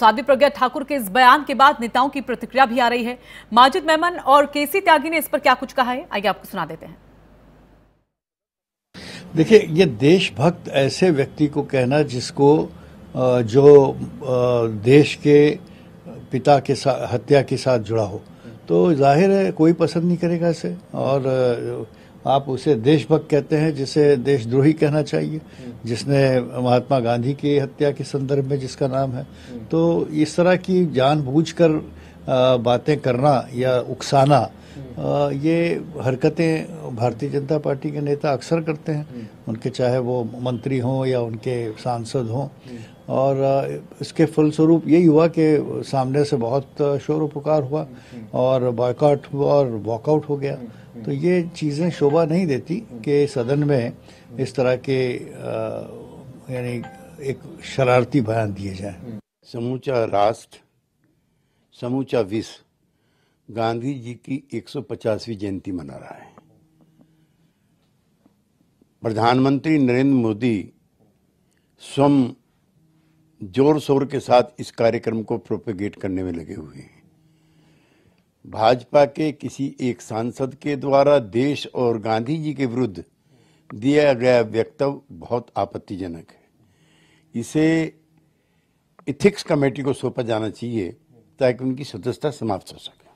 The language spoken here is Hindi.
साध्वी प्रज्ञा ठाकुर के इस बयान के बाद नेताओं की प्रतिक्रिया भी आ रही है माजिद मेमन और केसी त्यागी ने इस पर क्या कुछ कहा है आइए आपको सुना देते हैं देखिए ये देशभक्त ऐसे व्यक्ति को कहना जिसको जो देश के पिता के साथ हत्या के साथ जुड़ा हो तो जाहिर है कोई पसंद नहीं करेगा इसे और आप उसे देशभक्त कहते हैं जिसे देशद्रोही कहना चाहिए जिसने महात्मा गांधी की हत्या के संदर्भ में जिसका नाम है तो इस तरह की जानबूझकर बातें करना या उकसाना ये हरकतें भारतीय जनता पार्टी के नेता अक्सर करते हैं हम्म। उनके चाहे वो मंत्री हों या उनके सांसद हों हम्म। और इसके फलस्वरूप यही हुआ कि सामने से बहुत शोर पुकार हुआ हम्म। और बॉयकॉट और वॉकआउट हो गया तो ये चीज़ें शोभा नहीं देती कि सदन में इस तरह के यानी एक शरारती बयान दिए जाए समूचा राष्ट्र समूचा विश्व गांधी जी की 150वीं जयंती मना रहा है प्रधानमंत्री नरेंद्र मोदी स्वयं जोर शोर के साथ इस कार्यक्रम को प्रोपेगेट करने में लगे हुए हैं भाजपा के किसी एक सांसद के द्वारा देश और गांधी जी के विरुद्ध दिया गया वक्तव्य बहुत आपत्तिजनक है इसे इथिक्स कमेटी को सौंपा जाना चाहिए ताकि उनकी सदस्यता समाप्त हो सके